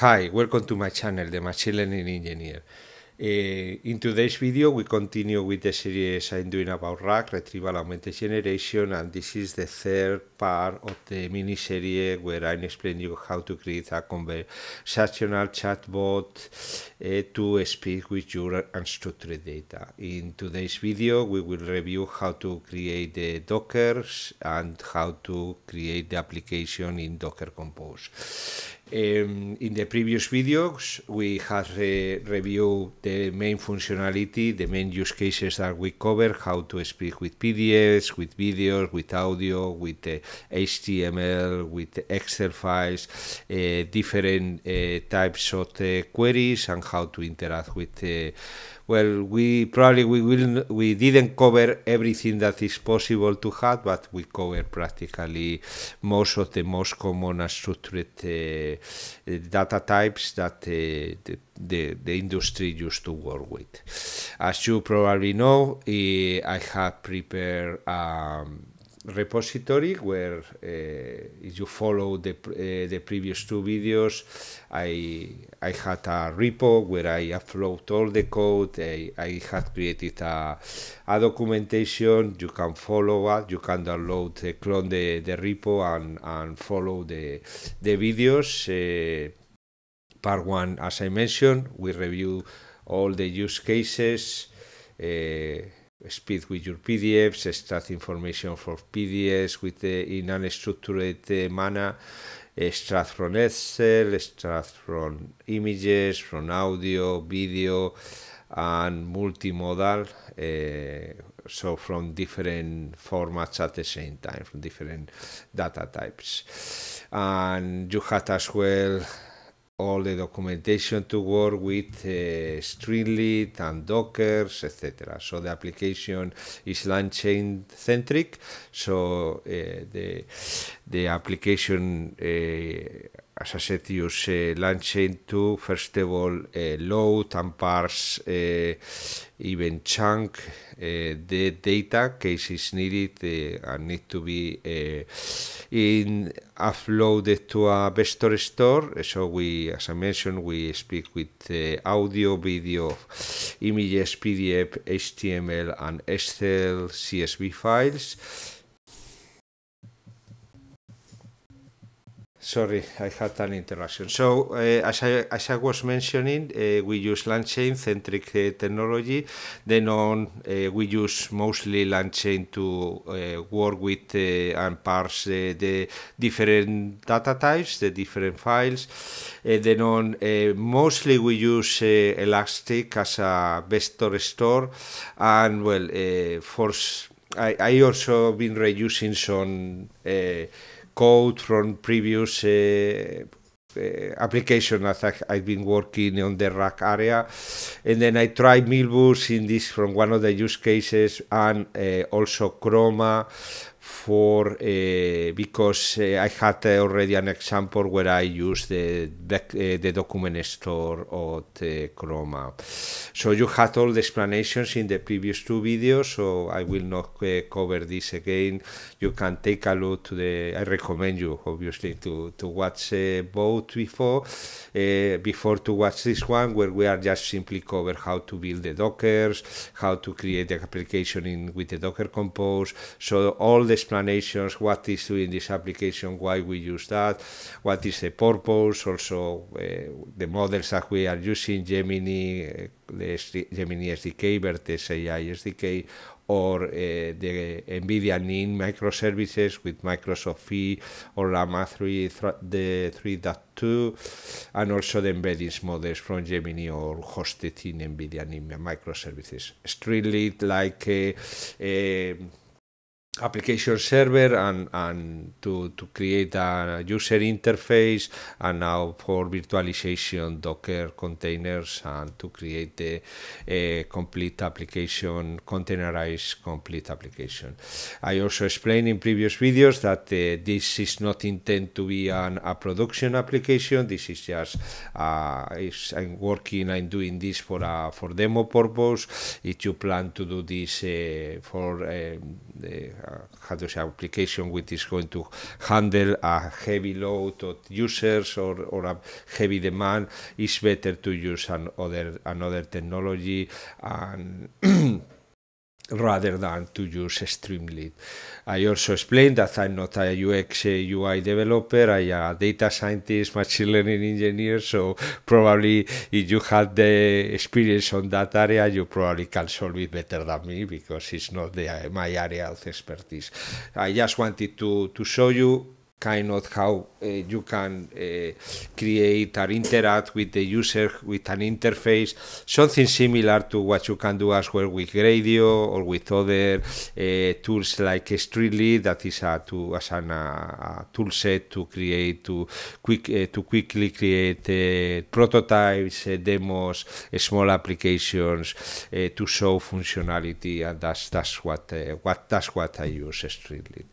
Hi, welcome to my channel, the Machine Learning Engineer. Uh, in today's video, we continue with the series I'm doing about RAG, Retrieval Augmented Generation, and this is the third part of the mini-series where I'm explaining you how to create a conversational chatbot uh, to speak with your unstructured data. In today's video, we will review how to create the Dockers and how to create the application in Docker Compose. Um, in the previous videos, we have uh, reviewed the main functionality, the main use cases that we cover, how to speak with PDFs, with videos, with audio, with uh, HTML, with Excel files, uh, different uh, types of uh, queries, and how to interact with well, we probably we will we didn't cover everything that is possible to have, but we cover practically most of the most common unstructured uh, data types that uh, the, the, the, industry used to work with. As you probably know, eh, I have prepared. Um, repository where uh, if you follow the, uh, the previous two videos I, I had a repo where I upload all the code I, I had created a, a documentation you can follow it you can download uh, clone the, the repo and, and follow the, the videos uh, part one as I mentioned we review all the use cases uh, speed with your PDFs, extract information for PDFs with the, in unstructured uh, manner, extract from Excel, extract from images, from audio, video, and multimodal. Uh, so from different formats at the same time, from different data types. And you had as well all the documentation to work with uh, Streamlit and Docker, etc. So the application is LAN chain centric. So uh, the the application uh, as I said you, uh, land to, first of all, uh, eh, load and parse uh, even chunk uh, eh, the data case is needed uh, and need to be uh, in uploaded to a vector store. So we, as I mentioned, we speak with audio, video, images, PDF, HTML, and Excel CSV files Sorry, I had an interruption. So, uh, as, I, as I was mentioning, uh, we use LandChain centric uh, eh, technology. Then on, we use mostly LandChain to work with and parse the different data types, the different files. then on, mostly we use Elastic as a vector store, and well, for I, I also been reusing some code from previous uh, uh, application as I, have been working on the rack area. And then I tried Milbus in this from one of the use cases and uh, also Chroma for uh, because uh, I had uh, already an example where I used the the document store of the Chroma. So you had all the explanations in the previous two videos, so I will not cover this again. You can take a look to the. I recommend you obviously to to watch both before before to watch this one where we are just simply cover how to build the Dockers, how to create the application in with the Docker Compose. So all the explanations, what is doing this application, why we use that, what is the purpose, also uh, the models that we are using, Gemini, eh, the Gemini SDK, Vertex AI SDK, or uh, the NVIDIA NIN microservices with Microsoft or Llama the 3.2, and also the embeddings models from Gemini or hosted in NVIDIA NIN microservices. Extremely like uh, uh, application server and, and to, to create a user interface and now for virtualization docker containers and to create the complete application containerized complete application i also explained in previous videos that uh, this is not intended to be an, a production application this is just uh, i'm working i'm doing this for a for demo purpose if you plan to do this uh, for um, uh, uh, how to say, application which is going to handle a heavy load of users or, or a heavy demand, it's better to use an other, another technology and rather than to use Streamlit. I also explained that I'm not a UX UI developer, I'm a data scientist, machine learning engineer, so probably if you had the experience on that area, you probably can solve it better than me because it's not the, my area of expertise. I just wanted to, to show you kind of how uh, you can uh, create or interact with the user with an interface, something similar to what you can do as well with radio or with other uh, tools like Streetly, that is a, to, as an, a tool set to create, to, quick, uh, to quickly create uh, prototypes, uh, demos, small applications to show functionality, and that's, that's, what, what, that's what I use Streetly.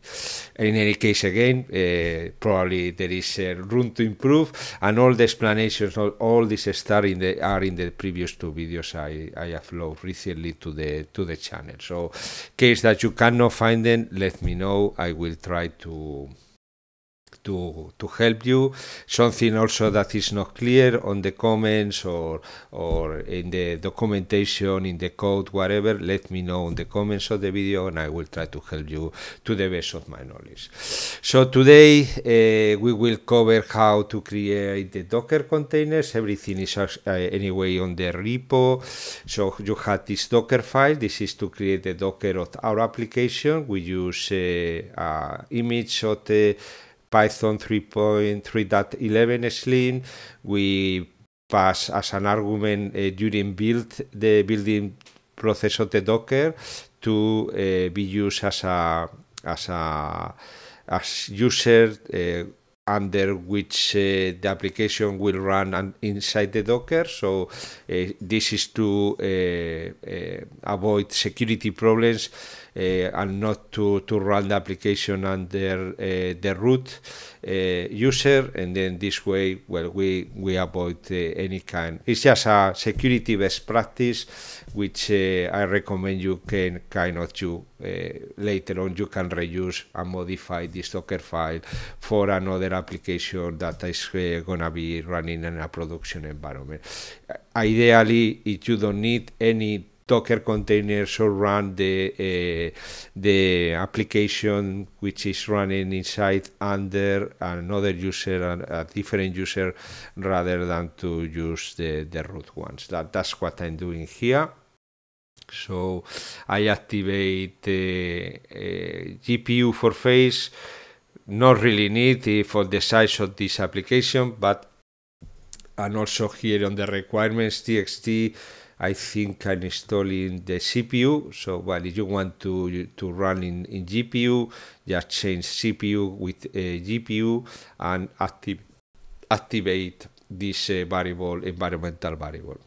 In any case, again, uh, probably there is uh, room to improve, and all the explanations, all, all this stuff in the are in the previous two videos I, I upload recently to the to the channel. So, case that you cannot find them, let me know. I will try to to, to help you. Something also that is not clear on the comments or, or in the documentation, in the code, whatever, let me know in the comments of the video and I will try to help you to the best of my knowledge. So today uh, we will cover how to create the Docker containers. Everything is uh, anyway on the repo. So you have this Docker file. This is to create the Docker of our application. We use uh, image of the Python 3.3.11 Slim. We pass as an argument uh, during build the building process of the Docker to uh, be used as a as a as user uh, under which uh, the application will run and inside the Docker. So uh, this is to uh, uh avoid security problems uh, and not to, to run the application under uh, the root user. And then this way, well, we, we avoid any kind. It's just a security best practice which uh, I recommend you can kind of do uh, later on. You can reuse and modify this Docker file for another application that is uh, gonna be running in a production environment. Ideally, if you don't need any Docker containers or run the uh, the application which is running inside under another user and a different user rather than to use the, the root ones. That, that's what I'm doing here. So I activate the uh, uh, GPU for face, not really need for the size of this application, but and also here on the requirements txt I think I'm installing the CPU. So, well, if you want to to run in, in GPU, just change CPU with uh, GPU and active, activate this uh, variable, environmental variable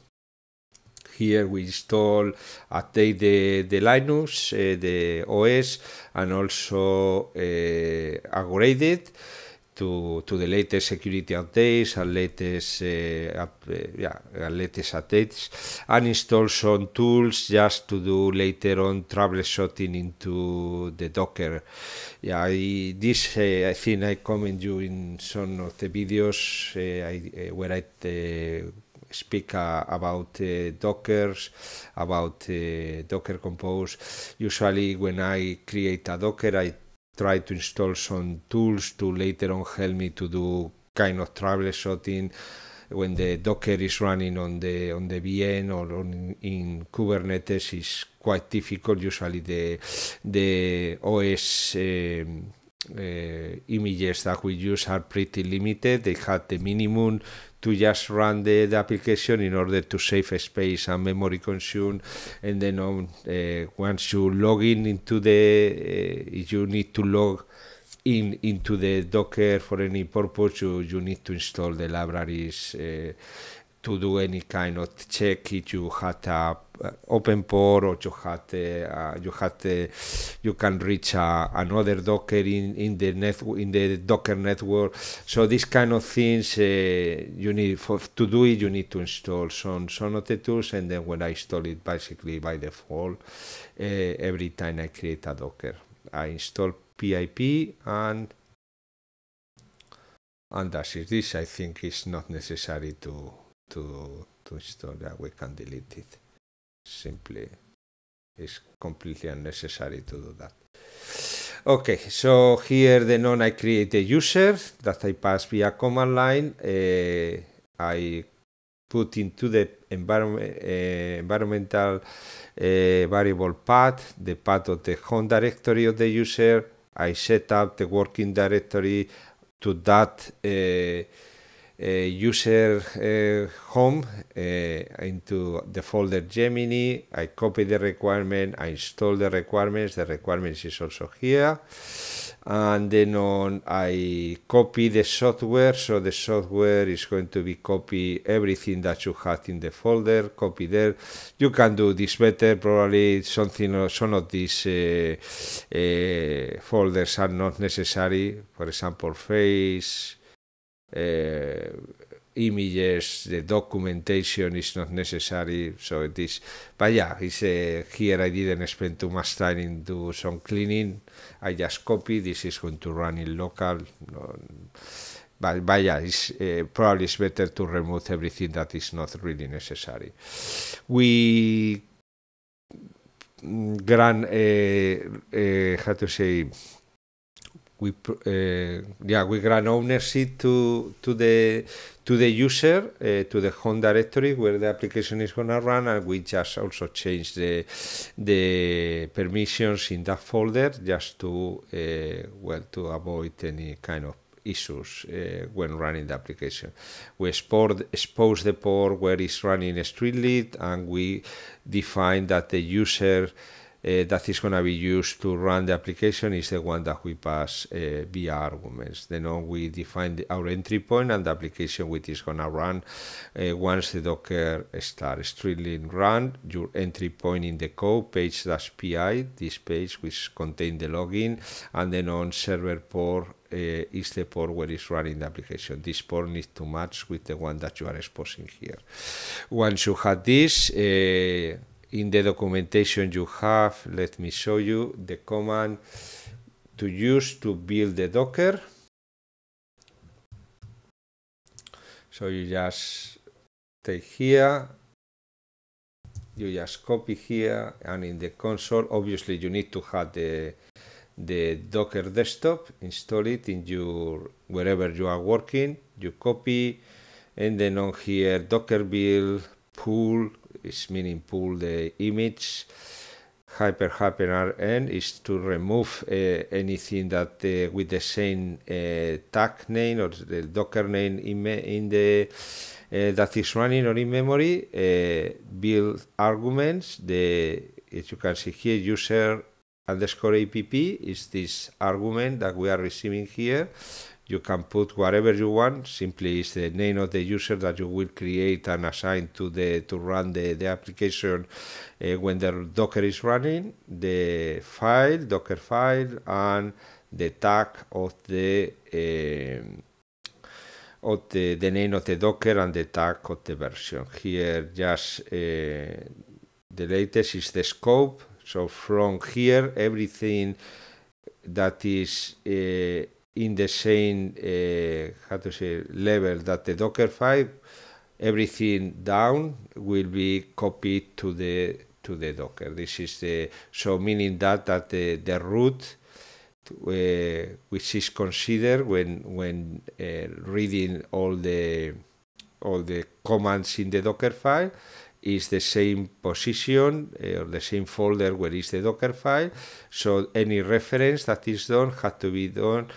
here we install, update the, the Linux, uh, the OS, and also uh, upgrade it to, to the latest security updates and latest uh, up, uh, yeah latest updates and install some tools just to do later on troubleshooting into the Docker. Yeah, I, this uh, I think I comment you in some of the videos uh, I, uh, where I uh, speak uh, about uh, dockers about uh, docker compose usually when i create a docker i try to install some tools to later on help me to do kind of troubleshooting when the docker is running on the on the vm or on, in kubernetes is quite difficult usually the the os um, uh, images that we use are pretty limited. They have the minimum to just run the, the, application in order to save space and memory consumed. And then on, um, uh, once you log in into the, uh, you need to log in into the Docker for any purpose, you, you need to install the libraries uh, to do any kind of check if you had a uh, open port or you had uh, you had you can reach uh, another docker in, in the net in the docker network so this kind of things uh, you need for, to do it you need to install some some of the tools and then when i install it basically by default every time i create a docker i install pip and and that's it. This I think is not necessary to to to store that we can delete it. Simply, it's completely unnecessary to do that. Okay, so here the non I create a user that I pass via command line. Uh, I put into the environment, uh, eh, environmental uh, variable path, the path of the home directory of the user. I set up the working directory to that Eh, user eh, home eh, into the folder Gemini. I copy the requirement, I install the requirements, the requirements is also here. And then on, I copy the software, so the software is going to be copy everything that you had in the folder, copy there. You can do this better, probably something some of these uh, uh, folders are not necessary, for example, face, uh, images, the documentation is not necessary, so it is. But yeah, it's uh, here I didn't spend too much time do some cleaning. I just copy. This is going to run in local. But, but yeah, it's, uh, probably it's better to remove everything that is not really necessary. We mm, grant, uh, uh, how to say, we uh, yeah we grant ownership to to the to the user uh, to the home directory where the application is going to run and we just also change the the permissions in that folder just to uh, well to avoid any kind of issues uh, when running the application we export, expose the port where it's running strictly and we define that the user Eh, that is going to be used to run the application is the one that we pass eh, via arguments. Then we define our entry point and the application which is going to run eh, once the Docker starts. Streamlink run your entry point in the code page dash PI, this page which contains the login, and then on server port uh, is the port where it's running the application. This port needs to match with the one that you are exposing here. Once you have this, uh, in the documentation you have let me show you the command to use to build the docker so you just take here you just copy here and in the console obviously you need to have the the docker desktop install it in your wherever you are working you copy and then on here docker build pull is meaning pull the image. Hyper Hyper RN is to remove uh, anything that uh, with the same eh, tag name or the Docker name in, in the that is running or in memory. build arguments. The as you can see here, user underscore app is this argument that we are receiving here you can put whatever you want, simply is the name of the user that you will create and assign to the to run the, the application uh, when the Docker is running, the file, Docker file, and the tag of the uh, of the, the name of the Docker and the tag of the version. Here just uh, the latest is the scope. So from here everything that is uh, in the same uh, how to say level that the Docker file, everything down will be copied to the to the Docker. This is the so meaning that that the, the root uh, which is considered when when uh, reading all the all the commands in the Docker file is the same position uh, or the same folder where is the Docker file. So any reference that is done has to be done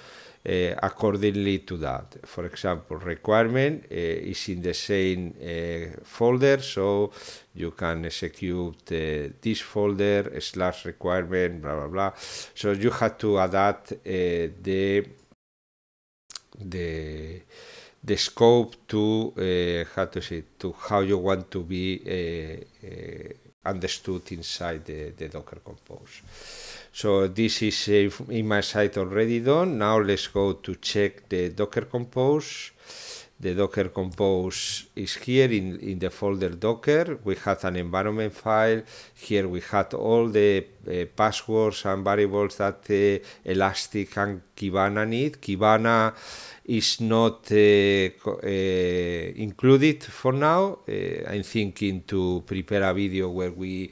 uh, eh, accordingly to that. For example, requirement uh, is in the same uh, folder, so you can execute this folder slash requirement, blah blah blah. So you have to adapt the the the scope to how to say to how you want to be understood inside the, the Docker Compose. So this is a my site already done. Now let's go to check the Docker Compose. The Docker Compose is here in, in the folder Docker. We have an environment file. Here we have all the uh, passwords and variables that uh, Elastic and Kibana need. Kibana is not uh, uh included for now. Uh, I'm thinking to prepare a video where we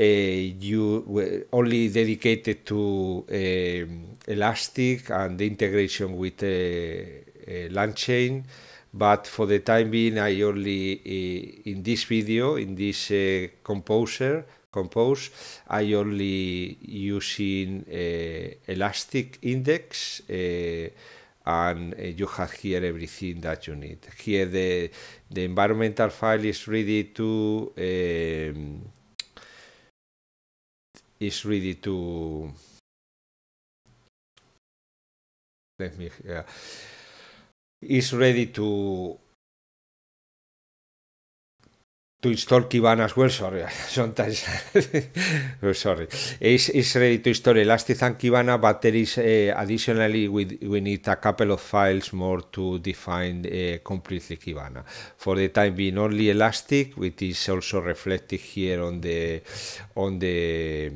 Eh, you were only dedicated to eh, Elastic and the integration with eh, LangChain but for the time being I only uh, in this video in this uh, composer compose I only using uh, elastic index and you have here everything that you need here the the environmental file is ready to um, is ready to let me yeah, is ready to Kibana as well, sorry, sometimes, well, oh, sorry. Is, ready to install Elastic Kibana, but there is uh, eh, additionally, we, we need a couple of files more to define uh, completely Kibana. For the time being, only Elastic, which is also reflected here on the, on the,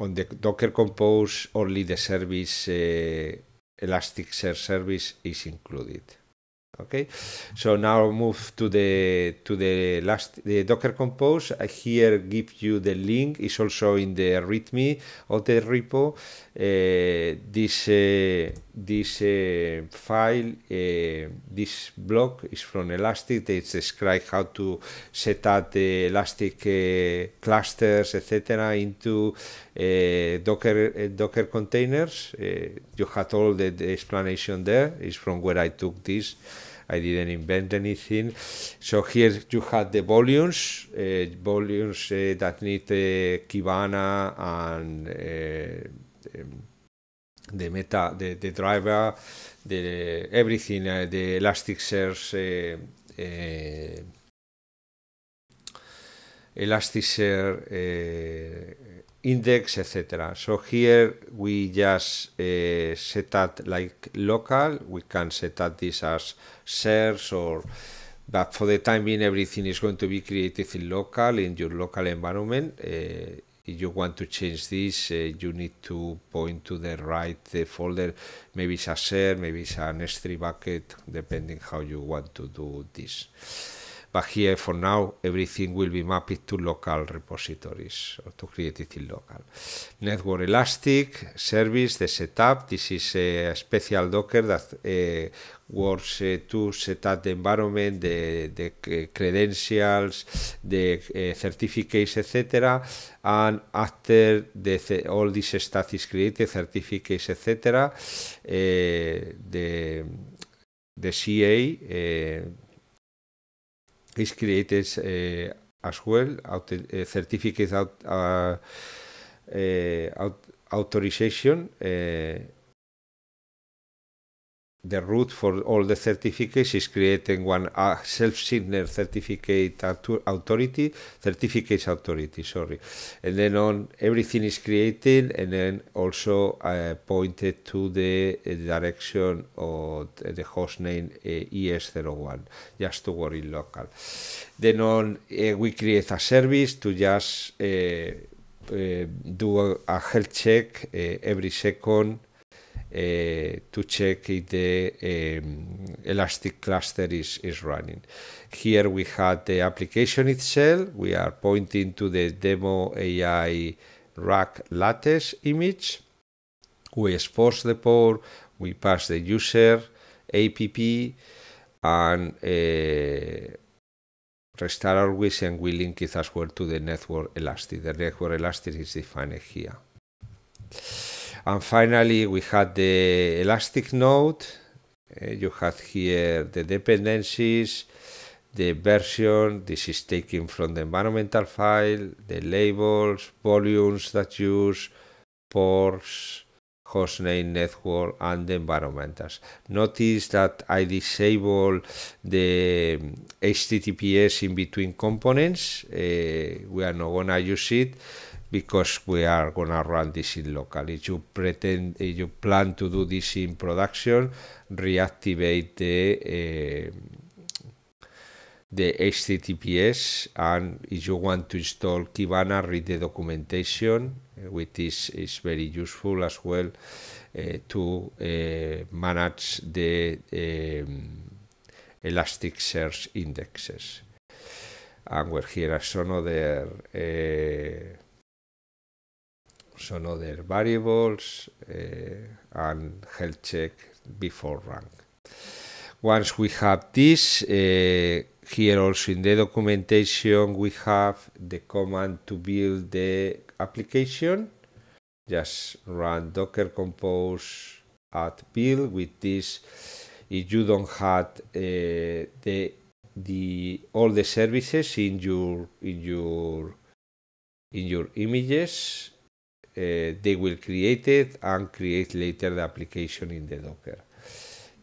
on the Docker Compose, only the service, uh, Elasticsearch service is included. okay so now move to the to the last the docker compose i here give you the link it's also in the readme of the repo uh, this uh, this uh, file uh, this block is from elastic it describes how to set up the elastic uh, clusters etc into uh, docker docker containers you had all the, the explanation there is from where i took this I didn't invent anything. So here you have the volumes, uh, volumes uh, that need the uh, Kibana and um, the meta, the, driver, the everything, the Elasticsearch. Elasticsearch index, etc. So here we just uh, set that like local. We can set that this as shares or but for the time being everything is going to be created in local in your local environment. Uh, if you want to change this, uh, you need to point to the right folder. Maybe it's a share, maybe it's an S3 bucket, depending how you want to do this. But here for now, everything will be mapped to local repositories or to create it in local. Network Elastic service, the setup. This is a special Docker that eh, works eh, to set up the environment, the, eh, credentials, the certificates, etc. And after all this stuff is created, certificates, etc., the the CA is created uh, as well, out, uh, certificate out, uh, out authorization the root for all the certificates is creating one uh, self signed certificate authority, certificates authority, sorry. And then on everything is created and then also uh, pointed to the uh, direction of the host name uh, ES01, just to worry local. Then on, uh, we create a service to just uh, do a, a health check every second Eh, to check if the eh, Elastic cluster is, is running. Here we have the application itself. We are pointing to the demo AI rack lattice image. We expose the port, we pass the user, app, and uh, restart always and we link it as well to the network elastic. The network elastic is defined here. And finally, we had the elastic node. Uh, you have here the dependencies, the version. This is taken from the environmental file, the labels, volumes that use, ports, hostname, network, and the environmentals. Notice that I disable the um, HTTPS in between components. Uh, we are not going to use it because we are gonna run this in local. If you pretend, if eh, you plan to do this in production, reactivate the eh, the HTTPS, and if you want to install Kibana, read the documentation, eh, which is is very useful as well to manage the Elastic Search indexes. And we're here as another. some other variables eh, and health check before rank. Once we have this, eh, here also in the documentation we have the command to build the application just run docker compose at build with this if you don't have uh, the the all the services in your in your in your images uh, they will create it and create later the application in the Docker.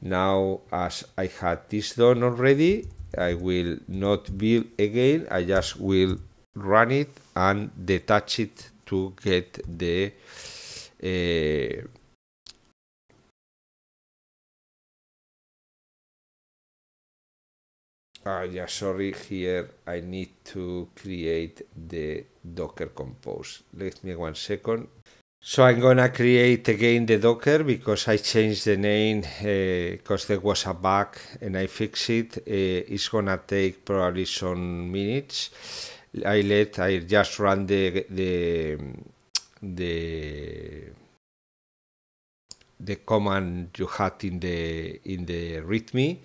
Now, as I had this done already, I will not build again. I just will run it and detach it to get the uh, ah yeah sorry here I need to create the docker compose let me one second so I'm gonna create again the docker because I changed the name because eh, uh, there was a bug and I fixed it uh, it's gonna take probably some minutes I let I just run the the the the command you had in the in the readme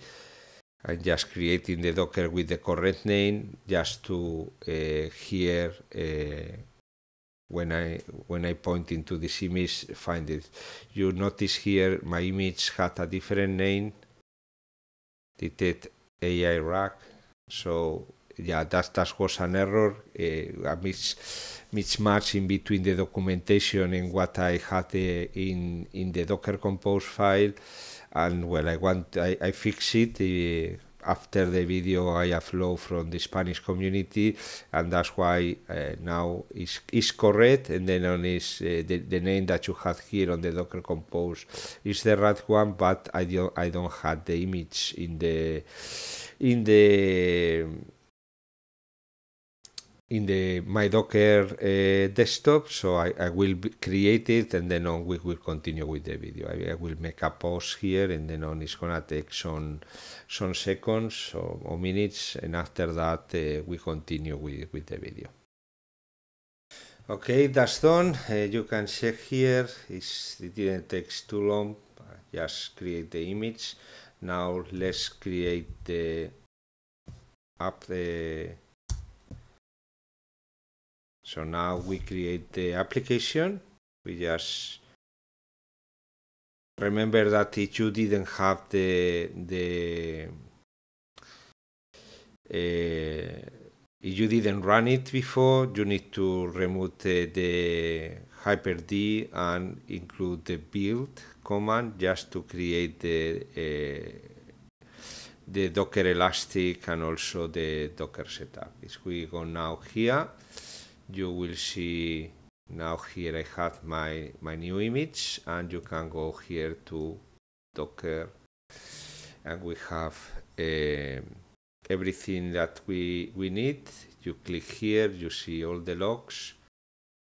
I'm just creating the Docker with the correct name just to uh, here uh, when I when I point into this image find it. You notice here my image had a different name, detect AI rack, so yeah, that, that was an error, uh, a mis mismatch in between the documentation and what I had eh, in, in the Docker Compose file. And well, I want I, I fix it eh, after the video I upload from the Spanish community, and that's why now is is correct. And then on is the, the name that you have here on the Docker Compose is the right one, but I don't I don't have the image in the in the in the my Docker uh, desktop. So I, I, will create it and then on we will continue with the video. I, I, will make a pause here and then on it's gonna take some some seconds or, or minutes and after that uh, we continue with, with the video. Okay, that's done. Uh, you can check here. It's, it didn't take too long. Just create the image. Now let's create the app. Uh, so now we create the application. We just remember that if you didn't have the the uh, if you didn't run it before, you need to remove the, the hyperd and include the build command just to create the uh, the Docker Elastic and also the Docker setup. If we go now here you will see now here I have my, my new image and you can go here to Docker and we have uh, everything that we, we need. You click here, you see all the logs.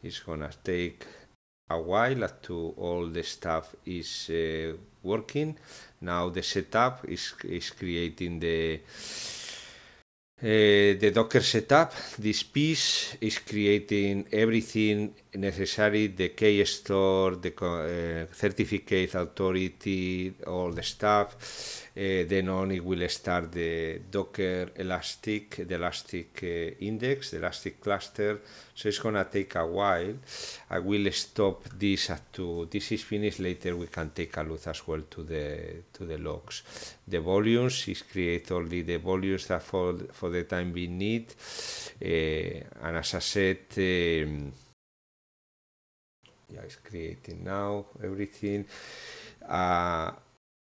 It's gonna take a while to all the stuff is uh, working. Now the setup is, is creating the Eh, the Docker setup, this piece is creating everything necessary, the key store, the uh, certificate authority, all the stuff, eh, then on it will start the Docker Elastic, Elastic eh, index, Elastic cluster. So it's gonna take a while. I will stop this at two. This is finished. Later we can take a look as well to the to the logs. The volumes is create only the volumes that for for the time we need. Eh, and as I said. Eh, yeah, it's creating now everything. Uh,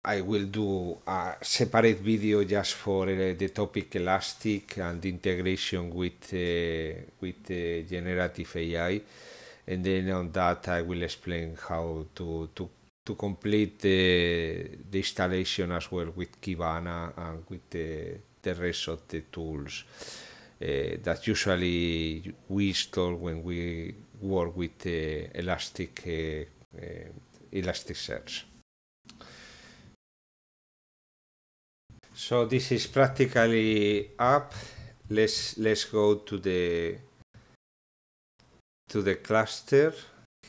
I will do a separate video just for uh, the topic elastic and integration with uh, with uh, generative AI, and then on that I will explain how to to to complete the, the installation as well with Kibana and with the, the rest of the tools uh, that usually we install when we work with uh, Elastic Elasticsearch. So this is practically up. Let's let's go to the to the cluster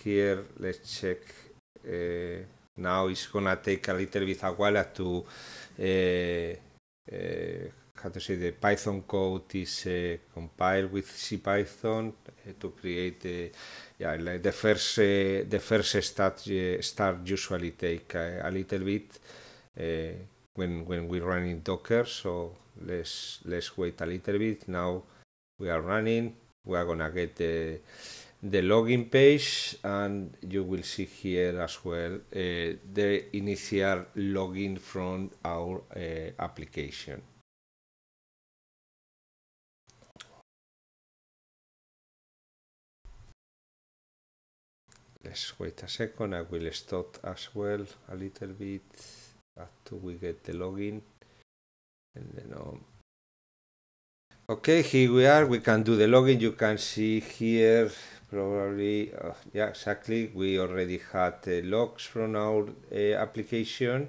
here. Let's check. Uh, now it's gonna take a little bit of while to uh, uh, how to say the Python code is uh, compiled with CPython uh, to create the yeah like the first uh, the first start uh, start usually take a, a little bit. Uh, when when we run in Docker. So let's let's wait a little bit. Now we are running. We are gonna get the the login page and you will see here as well uh, the initial login from our uh, application. Let's wait a second, I will stop as well a little bit after we get the login and then um, okay here we are we can do the login you can see here probably uh, yeah exactly we already had uh, logs from our uh, application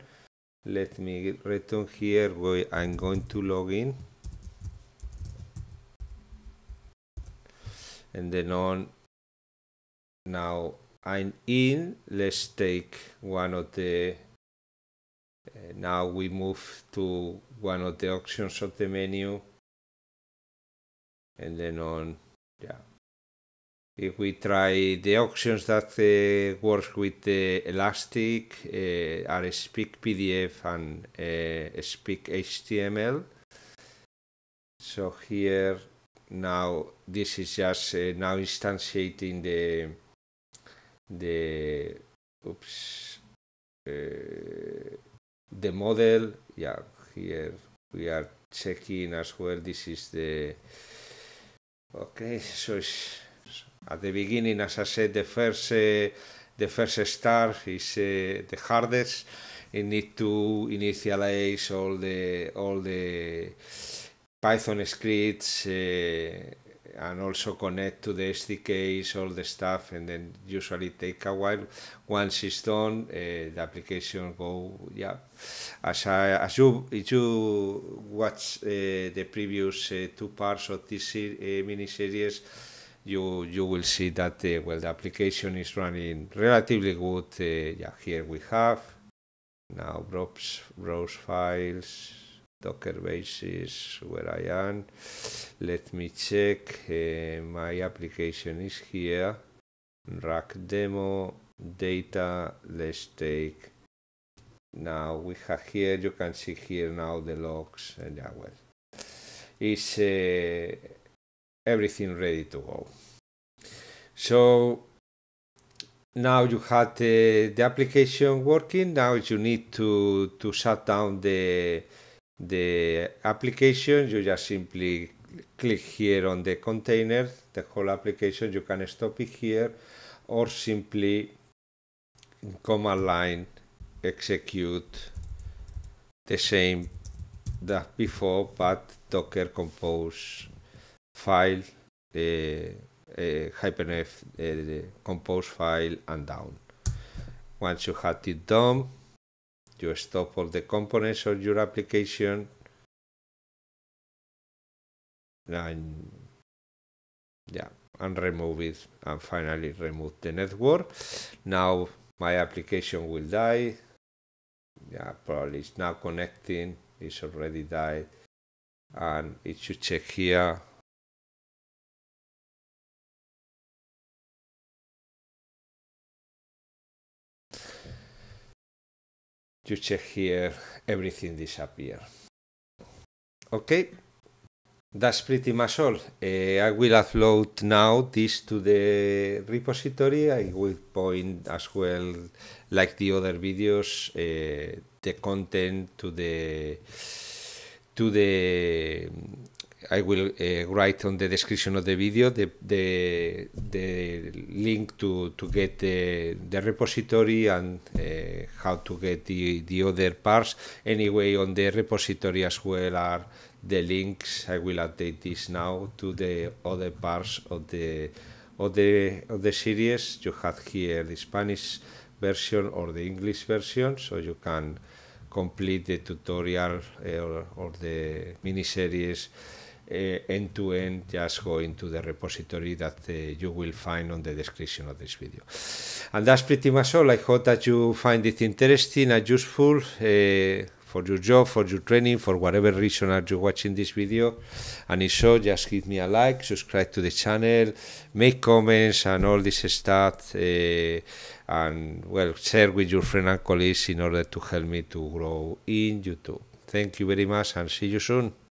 let me return here i'm going to log in and then on now i'm in let's take one of the uh, now we move to one of the options of the menu and then on yeah if we try the options that uh, works with the elastic uh, are speak pdf and uh, speak html so here now this is just uh, now instantiating the the oops uh, the model yeah here we are checking as well this is the okay so at the beginning as i said the first uh, the first star is uh, the hardest you need to initialize all the all the python scripts uh, and also connect to the SDKs, all the stuff, and then usually take a while. Once it's done, uh, the application go yeah. As I, as you if you watch uh, the previous uh, two parts of this uh, mini series, you you will see that uh, well the application is running relatively good. Uh, yeah, here we have now props, browse files Docker is where I am. Let me check. Uh, my application is here. Rack demo data. Let's take. Now we have here. You can see here now the logs and yeah, well, is uh, everything ready to go. So now you had the, uh, the application working. Now you need to to shut down the the application, you just simply click here on the container, the whole application, you can stop it here or simply command line execute the same that before but docker compose file the uh, uh, uh, compose file and down once you have it done you stop all the components of your application and yeah and remove it and finally remove the network now my application will die yeah probably it's now connecting it's already died and it should check here you check here everything disappear okay that's pretty much all eh, I will upload now this to the repository I will point as well like the other videos eh, the content to the to the I will uh, write on the description of the video the, the, the link to, to get the, the repository and uh, how to get the, the other parts. Anyway, on the repository as well are the links. I will update this now to the other parts of the of the of the series. You have here the Spanish version or the English version, so you can complete the tutorial uh, or, or the mini series Eh, end to end, just go into the repository that eh, you will find on the description of this video. And that's pretty much all. I hope that you find it interesting and useful eh, for your job, for your training, for whatever reason are you watching this video. And if so, just give me a like, subscribe to the channel, make comments and all this stuff. Uh, and well, share with your friends and colleagues in order to help me to grow in YouTube. Thank you very much and see you soon.